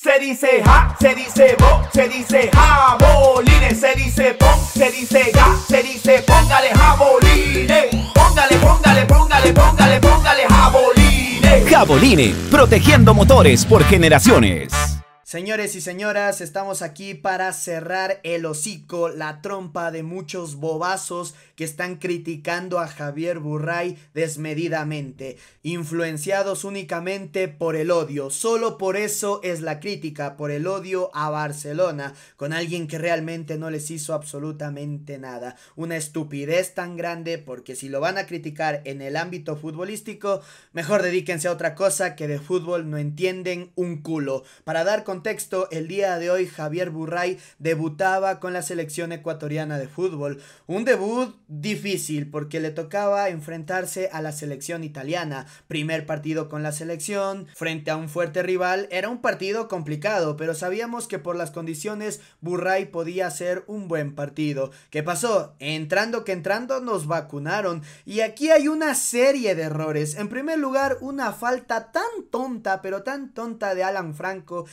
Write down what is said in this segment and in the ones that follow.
Se dice ja, se dice bo, se dice jaboline, se dice pon, se dice ja, se dice póngale jaboline, póngale, póngale, póngale, póngale, póngale jaboline. Jaboline, protegiendo motores por generaciones. Señores y señoras, estamos aquí para cerrar el hocico, la trompa de muchos bobazos que están criticando a Javier Burray desmedidamente, influenciados únicamente por el odio. Solo por eso es la crítica, por el odio a Barcelona, con alguien que realmente no les hizo absolutamente nada. Una estupidez tan grande porque si lo van a criticar en el ámbito futbolístico, mejor dedíquense a otra cosa que de fútbol no entienden un culo. Para dar con contexto, el día de hoy Javier Burray debutaba con la selección ecuatoriana de fútbol. Un debut difícil porque le tocaba enfrentarse a la selección italiana. Primer partido con la selección, frente a un fuerte rival, era un partido complicado, pero sabíamos que por las condiciones Burray podía ser un buen partido. ¿Qué pasó? Entrando que entrando nos vacunaron y aquí hay una serie de errores. En primer lugar, una falta tan tonta, pero tan tonta de Alan Franco,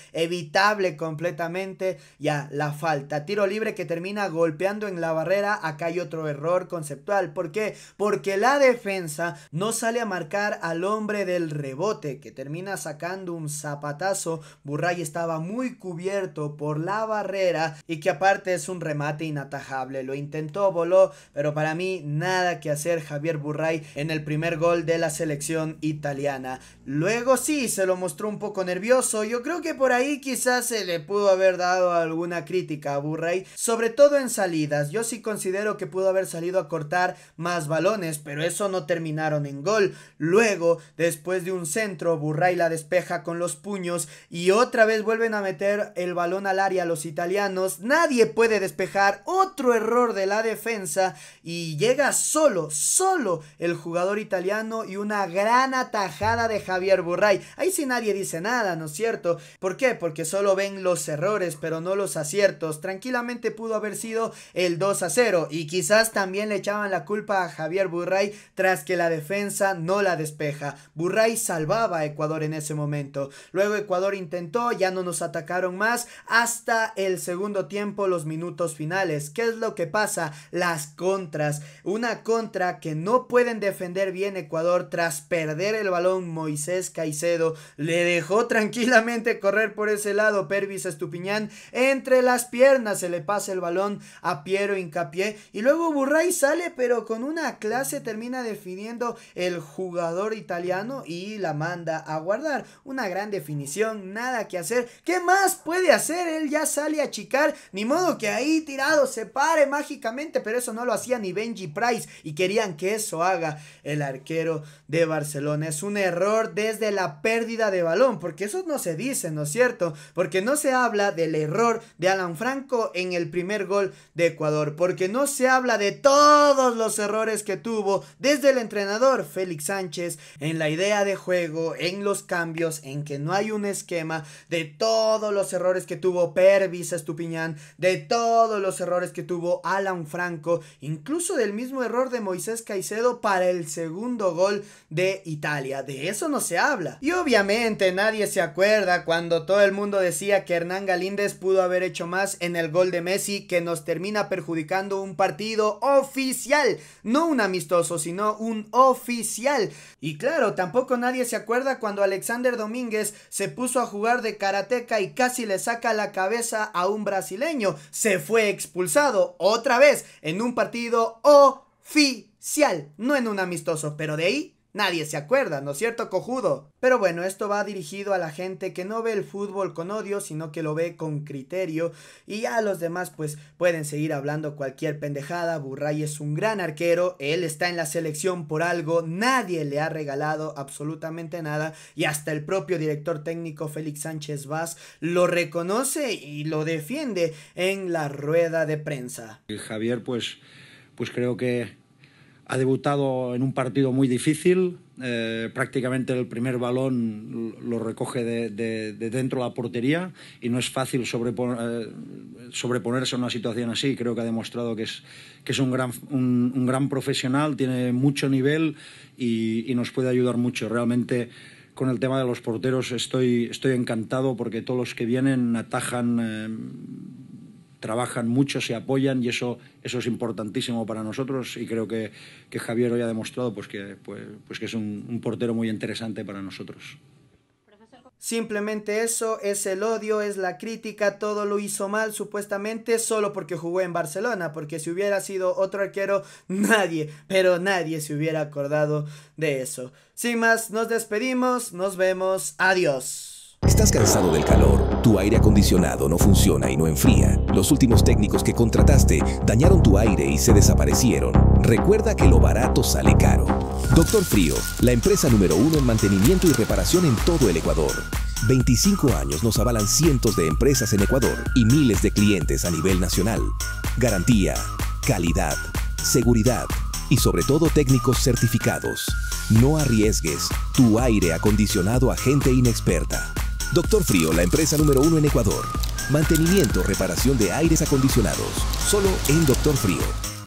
completamente ya la falta. Tiro libre que termina golpeando en la barrera. Acá hay otro error conceptual. ¿Por qué? Porque la defensa no sale a marcar al hombre del rebote que termina sacando un zapatazo. Burray estaba muy cubierto por la barrera y que aparte es un remate inatajable. Lo intentó, voló, pero para mí nada que hacer Javier Burray en el primer gol de la selección italiana. Luego sí, se lo mostró un poco nervioso. Yo creo que por ahí quizás se le pudo haber dado alguna crítica a Burray, sobre todo en salidas. Yo sí considero que pudo haber salido a cortar más balones, pero eso no terminaron en gol. Luego, después de un centro, Burray la despeja con los puños y otra vez vuelven a meter el balón al área los italianos. Nadie puede despejar otro error de la defensa y llega solo, solo el jugador italiano y una gran atajada de Javier Burray. Ahí sí nadie dice nada, ¿no es cierto? ¿Por qué? Porque que solo ven los errores, pero no los aciertos. Tranquilamente pudo haber sido el 2 a 0 y quizás también le echaban la culpa a Javier Burray tras que la defensa no la despeja. Burray salvaba a Ecuador en ese momento. Luego Ecuador intentó, ya no nos atacaron más hasta el segundo tiempo, los minutos finales. ¿Qué es lo que pasa? Las contras. Una contra que no pueden defender bien Ecuador tras perder el balón. Moisés Caicedo le dejó tranquilamente correr por ese lado, Pervis Estupiñán entre las piernas se le pasa el balón a Piero Incapié y luego Burray sale pero con una clase termina definiendo el jugador italiano y la manda a guardar. Una gran definición, nada que hacer. ¿Qué más puede hacer? Él ya sale a chicar, ni modo que ahí tirado se pare mágicamente, pero eso no lo hacía ni Benji Price y querían que eso haga el arquero de Barcelona. Es un error desde la pérdida de balón, porque eso no se dice, ¿no es cierto? porque no se habla del error de Alan Franco en el primer gol de Ecuador, porque no se habla de todos los errores que tuvo desde el entrenador Félix Sánchez en la idea de juego, en los cambios, en que no hay un esquema, de todos los errores que tuvo Pervis Estupiñán, de todos los errores que tuvo Alan Franco, incluso del mismo error de Moisés Caicedo para el segundo gol de Italia. De eso no se habla. Y obviamente nadie se acuerda cuando todo el mundo decía que Hernán Galíndez pudo haber hecho más en el gol de Messi que nos termina perjudicando un partido oficial, no un amistoso, sino un oficial. Y claro, tampoco nadie se acuerda cuando Alexander Domínguez se puso a jugar de karateca y casi le saca la cabeza a un brasileño. Se fue expulsado otra vez en un partido oficial, no en un amistoso, pero de ahí Nadie se acuerda, ¿no es cierto, cojudo? Pero bueno, esto va dirigido a la gente que no ve el fútbol con odio, sino que lo ve con criterio. Y a los demás, pues, pueden seguir hablando cualquier pendejada. Burray es un gran arquero, él está en la selección por algo, nadie le ha regalado absolutamente nada. Y hasta el propio director técnico Félix Sánchez Vaz lo reconoce y lo defiende en la rueda de prensa. Javier, pues, pues creo que ha debutado en un partido muy difícil, eh, prácticamente el primer balón lo recoge de, dentro de la portería y no es fácil eh, sobreponerse a una situación así. Creo que ha demostrado que es, que es un, gran, un, gran profesional, tiene mucho nivel y, nos puede ayudar mucho. Realmente con el tema de los porteros estoy, estoy encantado porque todos los que vienen atajan. Eh, trabajan mucho, se apoyan y eso, eso es importantísimo para nosotros y creo que, que Javier hoy ha demostrado pues que, pues, pues, que es un, un portero muy interesante para nosotros. Simplemente eso, es el odio, es la crítica, todo lo hizo mal supuestamente solo porque jugó en Barcelona, porque si hubiera sido otro arquero, nadie, pero nadie se hubiera acordado de eso. Sin más, nos despedimos, nos vemos, adiós. ¿Estás cansado del calor? Tu aire acondicionado no funciona y no enfría. Los últimos técnicos que contrataste dañaron tu aire y se desaparecieron. Recuerda que lo barato sale caro. Doctor Frío, la empresa número uno en mantenimiento y reparación en todo el Ecuador. 25 años nos avalan cientos de empresas en Ecuador y miles de clientes a nivel nacional. Garantía, calidad, seguridad y sobre todo técnicos certificados. No arriesgues tu aire acondicionado a gente inexperta. Doctor Frío, la empresa número uno en Ecuador. Mantenimiento, reparación de aires acondicionados. Solo en Doctor Frío.